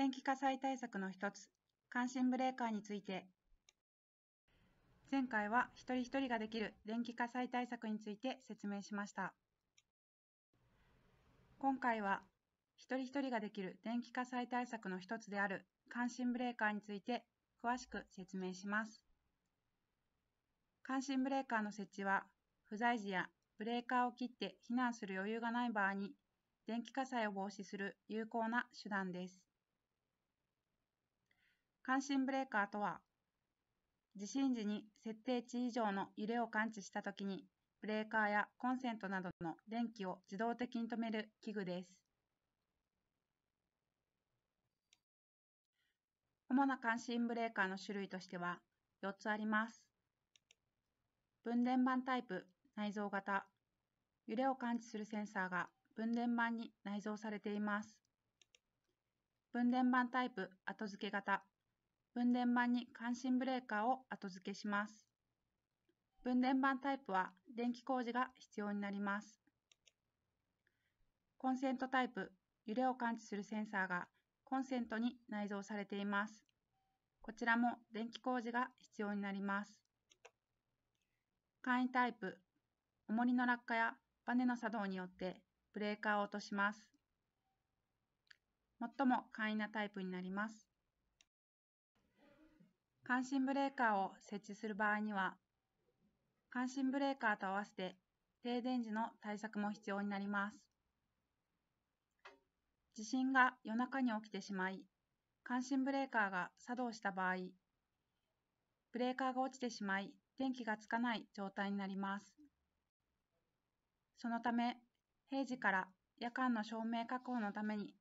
電気火災対策の一つ、関心ブレーカーについて。前回は一人一人ができる電気火災対策について説明しました。今回は一人一人ができる電気火災対策の一つである関心ブレーカーについて詳しく説明します。関心ブレーカーの設置は不在時やブレーカーを切って避難する余裕がない場合に電気火災を防止する有効な手段です。感震ブレーカーとは、地震時に設定値以上の揺れを感知したときに、ブレーカーやコンセントなどの電気を自動的に止める器具です。主な感震ブレーカーの種類としては4つあります。分電盤タイプ内蔵型揺れを感知するセンサーが分電盤に内蔵されています。分電盤タイプ後付け型分電盤に関心ブレーカーを後付けします。分電盤タイプは電気工事が必要になります。コンセントタイプ、揺れを感知するセンサーがコンセントに内蔵されています。こちらも電気工事が必要になります。簡易タイプ、重りの落下やバネの作動によってブレーカーを落とします。最も簡易なタイプになります。関心ブレーカーを設置する場合には、関心ブレーカーと合わせて停電時の対策も必要になります。地震が夜中に起きてしまい、関心ブレーカーが作動した場合、ブレーカーが落ちてしまい、電気がつかない状態になります。そのため、平時から夜間の照明確保のために、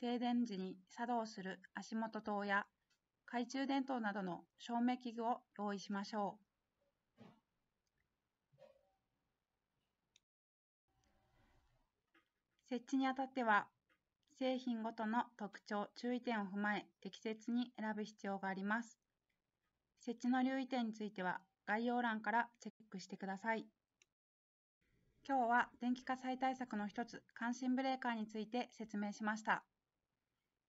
停電時に作動する足元灯や懐中電灯などの照明器具を用意しましょう。設置にあたっては、製品ごとの特徴、注意点を踏まえ、適切に選ぶ必要があります。設置の留意点については、概要欄からチェックしてください。今日は電気火災対策の一つ、関心ブレーカーについて説明しました。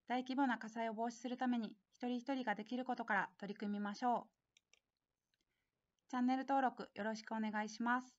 大規模な火災を防止するために一人一人ができることから取り組みましょう。チャンネル登録よろしくお願いします。